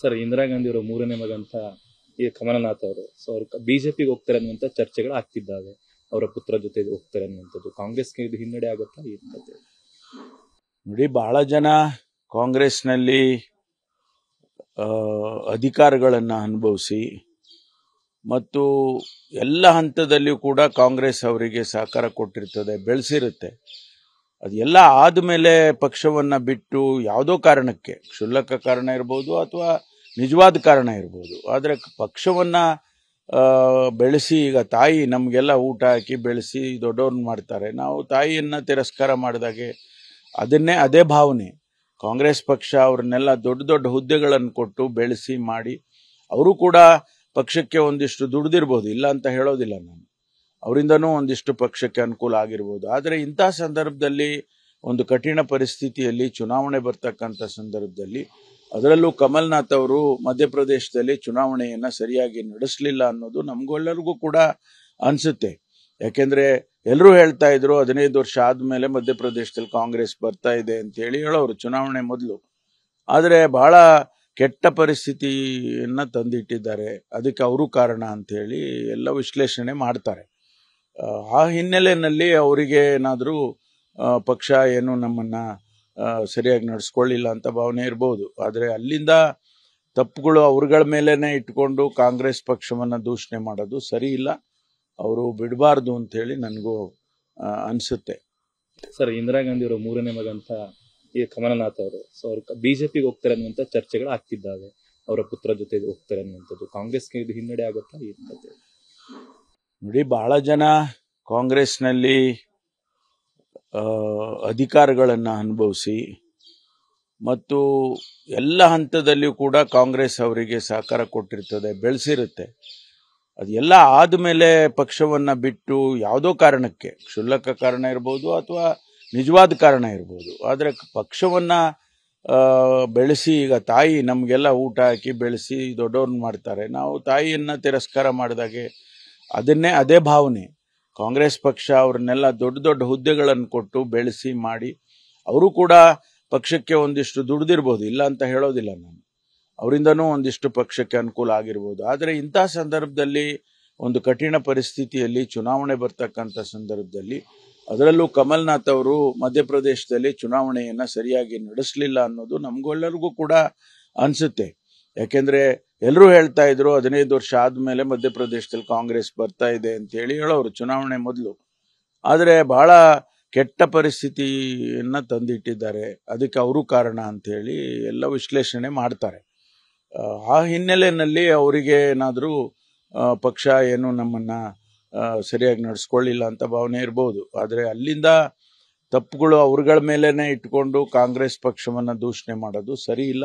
sir Indira Gandhi ಅವರ ಮೂರನೇ ಮಗ ಅಂತ ಈ ಕಮಲನಾಥ್ ಅವರು ಸೊ ಅವ್ರು ಬಿಜೆಪಿಗೆ ಹೋಗ್ತಾರೆ ಅನ್ನುವಂಥ ಚರ್ಚೆಗಳು ಆಗ್ತಿದ್ದಾವೆ ಅವರ ಪುತ್ರ ಜೊತೆ ಹೋಗ್ತಾರೆ ಅನ್ನುವಂಥದ್ದು ಕಾಂಗ್ರೆಸ್ಗೆ ಇದು ಹಿನ್ನಡೆ ಆಗುತ್ತಾ ಏನ್ ನೋಡಿ ಬಹಳ ಜನ ಕಾಂಗ್ರೆಸ್ನಲ್ಲಿ ಅಧಿಕಾರಗಳನ್ನು ಅನುಭವಿಸಿ ಮತ್ತು ಎಲ್ಲ ಹಂತದಲ್ಲಿಯೂ ಕೂಡ ಕಾಂಗ್ರೆಸ್ ಅವರಿಗೆ ಸಹಕಾರ ಕೊಟ್ಟಿರ್ತದೆ ಬೆಳೆಸಿರುತ್ತೆ ಅದೆಲ್ಲ ಆದಮೇಲೆ ಪಕ್ಷವನ್ನು ಬಿಟ್ಟು ಯಾವುದೋ ಕಾರಣಕ್ಕೆ ಕ್ಷುಲ್ಲಕ ಕಾರಣ ಇರ್ಬೋದು ಅಥವಾ ನಿಜವಾದ ಕಾರಣ ಇರ್ಬೋದು ಆದರೆ ಪಕ್ಷವನ್ನು ಬೆಳೆಸಿ ಈಗ ತಾಯಿ ನಮಗೆಲ್ಲ ಊಟ ಹಾಕಿ ಬೆಳೆಸಿ ದೊಡ್ಡವ್ರನ್ನ ಮಾಡ್ತಾರೆ ನಾವು ತಾಯಿಯನ್ನು ತಿರಸ್ಕಾರ ಮಾಡಿದಾಗೆ ಅದನ್ನೇ ಅದೇ ಭಾವನೆ ಕಾಂಗ್ರೆಸ್ ಪಕ್ಷ ಅವ್ರನ್ನೆಲ್ಲ ದೊಡ್ಡ ದೊಡ್ಡ ಹುದ್ದೆಗಳನ್ನು ಕೊಟ್ಟು ಬೆಳೆಸಿ ಮಾಡಿ ಅವರು ಕೂಡ ಪಕ್ಷಕ್ಕೆ ಒಂದಿಷ್ಟು ದುಡ್ದಿರ್ಬೋದು ಇಲ್ಲ ಅಂತ ಹೇಳೋದಿಲ್ಲ ನಾನು ಅವರಿಂದನೂ ಒಂದಿಷ್ಟು ಪಕ್ಷಕ್ಕೆ ಅನುಕೂಲ ಆಗಿರ್ಬೋದು ಆದರೆ ಇಂಥ ಸಂದರ್ಭದಲ್ಲಿ ಒಂದು ಕಠಿಣ ಪರಿಸ್ಥಿತಿಯಲ್ಲಿ ಚುನಾವಣೆ ಬರ್ತಕ್ಕಂಥ ಸಂದರ್ಭದಲ್ಲಿ ಅದರಲ್ಲೂ ಕಮಲ್ನಾಥ್ ಅವರು ಮಧ್ಯಪ್ರದೇಶದಲ್ಲಿ ಚುನಾವಣೆಯನ್ನ ಸರಿಯಾಗಿ ನಡೆಸಲಿಲ್ಲ ಅನ್ನೋದು ನಮ್ಗೆಲ್ಲರಿಗೂ ಕೂಡ ಅನ್ಸುತ್ತೆ ಯಾಕೆಂದ್ರೆ ಎಲ್ಲರೂ ಹೇಳ್ತಾ ಇದ್ರು ಹದಿನೈದು ವರ್ಷ ಆದ್ಮೇಲೆ ಮಧ್ಯಪ್ರದೇಶದಲ್ಲಿ ಕಾಂಗ್ರೆಸ್ ಬರ್ತಾ ಇದೆ ಅಂತ ಹೇಳಿ ಹೇಳೋರು ಚುನಾವಣೆ ಮೊದಲು ಆದರೆ ಬಹಳ ಕೆಟ್ಟ ಪರಿಸ್ಥಿತಿಯನ್ನ ತಂದಿಟ್ಟಿದ್ದಾರೆ ಅದಕ್ಕೆ ಅವರು ಕಾರಣ ಅಂತ ಹೇಳಿ ಎಲ್ಲ ವಿಶ್ಲೇಷಣೆ ಮಾಡ್ತಾರೆ ಆ ಹಿನ್ನೆಲೆಯಲ್ಲಿ ಅವರಿಗೆ ಏನಾದರೂ ಪಕ್ಷ ಏನು ನಮ್ಮನ್ನ ಸರಿಯಾಗಿ ನಡೆಸ್ಕೊಳ್ಳಿಲ್ಲ ಅಂತ ಭಾವನೆ ಇರ್ಬೋದು ಆದರೆ ಅಲ್ಲಿಂದ ತಪ್ಪುಗಳು ಅವ್ರಗಳ ಮೇಲೇ ಇಟ್ಕೊಂಡು ಕಾಂಗ್ರೆಸ್ ಪಕ್ಷವನ್ನು ದೂಷಣೆ ಮಾಡೋದು ಸರಿ ಇಲ್ಲ ಅವರು ಬಿಡಬಾರ್ದು ಹೇಳಿ ನನಗೂ ಅನಿಸುತ್ತೆ ಸರ್ ಇಂದಿರಾ ಗಾಂಧಿ ಅವರು ಮೂರನೇ ಮಗ ಅಂತ ಈ ಕಮಲನಾಥ್ ಅವರು ಸೊ ಅವ್ರು ಬಿಜೆಪಿಗೆ ಹೋಗ್ತಾರೆ ಅನ್ನುವಂಥ ಚರ್ಚೆಗಳು ಆಗ್ತಿದ್ದಾವೆ ಅವರ ಪುತ್ರ ಜೊತೆ ಹೋಗ್ತಾರೆ ಅನ್ನುವಂಥದ್ದು ಕಾಂಗ್ರೆಸ್ಗೆ ಇದು ಹಿನ್ನಡೆ ಆಗುತ್ತಾ ನೋಡಿ ಬಹಳ ಜನ ಕಾಂಗ್ರೆಸ್ನಲ್ಲಿ ಅಧಿಕಾರಗಳನ್ನು ಅನುಭವಿಸಿ ಮತ್ತು ಎಲ್ಲ ಹಂತದಲ್ಲಿಯೂ ಕೂಡ ಕಾಂಗ್ರೆಸ್ ಅವರಿಗೆ ಸಹಕಾರ ಕೊಟ್ಟಿರ್ತದೆ ಬೆಳೆಸಿರುತ್ತೆ ಅದೆಲ್ಲ ಆದಮೇಲೆ ಪಕ್ಷವನ್ನು ಬಿಟ್ಟು ಯಾವುದೋ ಕಾರಣಕ್ಕೆ ಕ್ಷುಲ್ಲಕ ಕಾರಣ ಇರ್ಬೋದು ಅಥವಾ ನಿಜವಾದ ಕಾರಣ ಇರ್ಬೋದು ಆದರೆ ಪಕ್ಷವನ್ನು ಬೆಳೆಸಿ ಈಗ ತಾಯಿ ನಮಗೆಲ್ಲ ಊಟ ಹಾಕಿ ಬೆಳೆಸಿ ದೊಡ್ಡವ್ರನ್ನ ಮಾಡ್ತಾರೆ ನಾವು ತಾಯಿಯನ್ನು ತಿರಸ್ಕಾರ ಮಾಡಿದಾಗೆ ಅದನ್ನೇ ಅದೇ ಭಾವನೆ ಕಾಂಗ್ರೆಸ್ ಪಕ್ಷ ಅವ್ರನ್ನೆಲ್ಲ ದೊಡ್ಡ ದೊಡ್ಡ ಹುದ್ದೆಗಳನ್ನು ಕೊಟ್ಟು ಬೆಳೆಸಿ ಮಾಡಿ ಅವರು ಕೂಡ ಪಕ್ಷಕ್ಕೆ ಒಂದಿಷ್ಟು ದುಡ್ದಿರ್ಬೋದು ಇಲ್ಲ ಅಂತ ಹೇಳೋದಿಲ್ಲ ನಾನು ಅವರಿಂದನೂ ಒಂದಿಷ್ಟು ಪಕ್ಷಕ್ಕೆ ಅನುಕೂಲ ಆಗಿರ್ಬೋದು ಆದರೆ ಇಂಥ ಸಂದರ್ಭದಲ್ಲಿ ಒಂದು ಕಠಿಣ ಪರಿಸ್ಥಿತಿಯಲ್ಲಿ ಚುನಾವಣೆ ಬರ್ತಕ್ಕಂಥ ಸಂದರ್ಭದಲ್ಲಿ ಅದರಲ್ಲೂ ಕಮಲ್ನಾಥ್ ಅವರು ಮಧ್ಯಪ್ರದೇಶದಲ್ಲಿ ಚುನಾವಣೆಯನ್ನು ಸರಿಯಾಗಿ ನಡೆಸಲಿಲ್ಲ ಅನ್ನೋದು ನಮಗೆಲ್ಲರಿಗೂ ಕೂಡ ಅನಿಸುತ್ತೆ ಯಾಕೆಂದರೆ ಎಲ್ಲರೂ ಹೇಳ್ತಾ ಇದ್ರು ಹದಿನೈದು ವರ್ಷ ಆದಮೇಲೆ ಮಧ್ಯಪ್ರದೇಶದಲ್ಲಿ ಕಾಂಗ್ರೆಸ್ ಬರ್ತಾ ಇದೆ ಅಂತ ಹೇಳಿ ಹೇಳೋರು ಚುನಾವಣೆ ಮೊದಲು ಆದರೆ ಬಹಳ ಕೆಟ್ಟ ಪರಿಸ್ಥಿತಿಯನ್ನು ತಂದಿಟ್ಟಿದ್ದಾರೆ ಅದಕ್ಕೆ ಅವರು ಕಾರಣ ಹೇಳಿ ಎಲ್ಲ ವಿಶ್ಲೇಷಣೆ ಮಾಡ್ತಾರೆ ಆ ಹಿನ್ನೆಲೆಯಲ್ಲಿ ಅವರಿಗೆ ಏನಾದರೂ ಪಕ್ಷ ಏನು ನಮ್ಮನ್ನ ಸರಿಯಾಗಿ ನಡೆಸ್ಕೊಳ್ಳಿಲ್ಲ ಅಂತ ಭಾವನೆ ಇರ್ಬೋದು ಆದರೆ ಅಲ್ಲಿಂದ ತಪ್ಪುಗಳು ಅವ್ರಗಳ ಮೇಲೇ ಇಟ್ಕೊಂಡು ಕಾಂಗ್ರೆಸ್ ಪಕ್ಷವನ್ನು ದೂಷಣೆ ಮಾಡೋದು ಸರಿ ಇಲ್ಲ